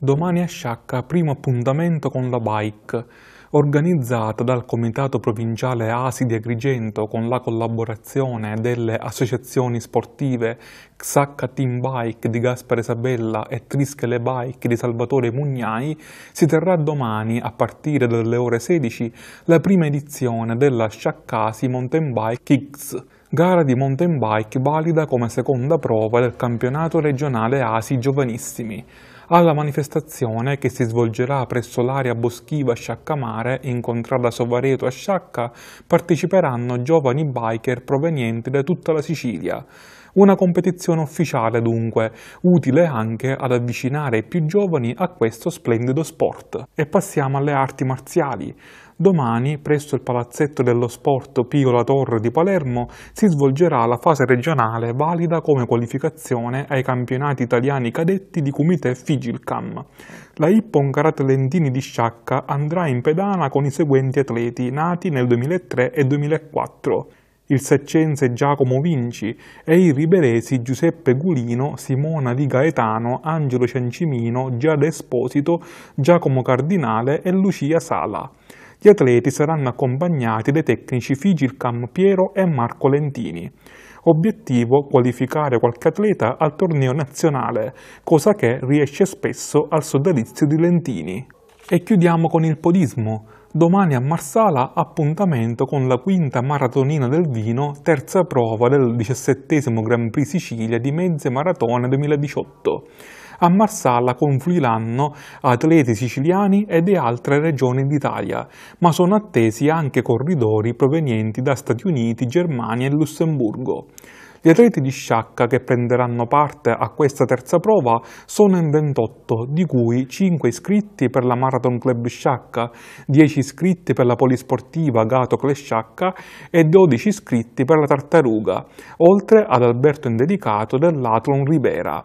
Domani a Sciacca, primo appuntamento con la bike, organizzata dal Comitato Provinciale ASI di Agrigento con la collaborazione delle associazioni sportive Xacca Team Bike di Gaspare Sabella e Trischele Bike di Salvatore Mugnai, si terrà domani, a partire dalle ore 16, la prima edizione della Sciaccasi Mountain Bike Kicks, gara di mountain bike valida come seconda prova del campionato regionale ASI Giovanissimi, alla manifestazione che si svolgerà presso l'area boschiva Sciaccamare in contrada Sovareto a Sciacca parteciperanno giovani biker provenienti da tutta la Sicilia. Una competizione ufficiale dunque, utile anche ad avvicinare i più giovani a questo splendido sport. E passiamo alle arti marziali. Domani, presso il Palazzetto dello Sport Pio La Torre di Palermo, si svolgerà la fase regionale valida come qualificazione ai campionati italiani cadetti di Comité Figilcam. La Ippon Karate Lentini di Sciacca andrà in pedana con i seguenti atleti nati nel 2003 e 2004 il seccense Giacomo Vinci e i riberesi Giuseppe Gulino, Simona Di Gaetano, Angelo Ciancimino, Giada Esposito, Giacomo Cardinale e Lucia Sala. Gli atleti saranno accompagnati dai tecnici Figil Campiero e Marco Lentini. Obiettivo qualificare qualche atleta al torneo nazionale, cosa che riesce spesso al sodalizio di Lentini. E chiudiamo con il podismo domani a Marsala appuntamento con la quinta maratonina del vino, terza prova del diciassettesimo Grand Prix Sicilia di mezze maratone 2018. A Marsala confluiranno atleti siciliani e di altre regioni d'Italia, ma sono attesi anche corridori provenienti da Stati Uniti, Germania e Lussemburgo. Gli atleti di sciacca che prenderanno parte a questa terza prova sono in 28, di cui 5 iscritti per la Marathon Club Sciacca, 10 iscritti per la polisportiva Gatocles Sciacca e 12 iscritti per la Tartaruga, oltre ad Alberto Indedicato dell'Atlon Rivera.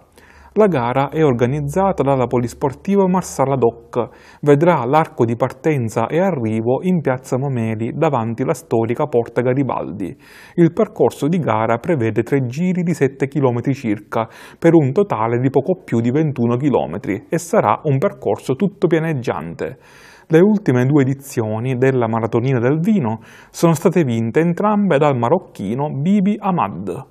La gara è organizzata dalla Polisportiva Marsala Doc, vedrà l'arco di partenza e arrivo in piazza Momeli davanti la storica Porta Garibaldi. Il percorso di gara prevede tre giri di 7 km circa, per un totale di poco più di 21 km e sarà un percorso tutto pianeggiante. Le ultime due edizioni della Maratonina del Vino sono state vinte entrambe dal marocchino Bibi Ahmad.